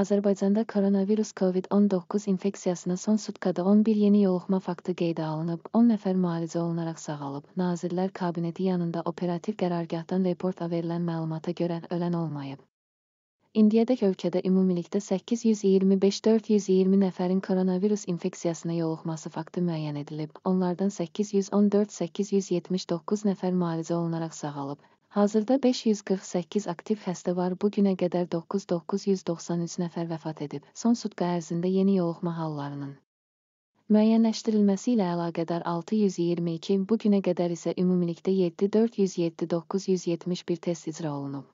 Azərbaycanda koronavirus COVID-19 infeksiyasına son sutkada 11 yeni yoluxma faktı qeydə alınıb, 10 nəfər müalicə olunaraq sağalıb. Nazirlər Kabineti yanında operativ qərargahdan reporta verilən məlumata görə ölən olmayıb. İndiyədək ölkədə ümumilikdə 825-420 nəfərin koronavirus infeksiyasına yoluxması faktı müəyyən edilib. Onlardan 814-879 nəfər müalicə olunaraq sağalıb. Hazırda 548 aktiv xəstə var. Bu günə qədər 9993 nəfər vəfat edib. Son sutqa ərzində yeni yoluxma hallarının müəyyənləşdirilməsi ilə əlaqədar 622, bu günə qədər isə ümumilikdə 747971 test icra olunub.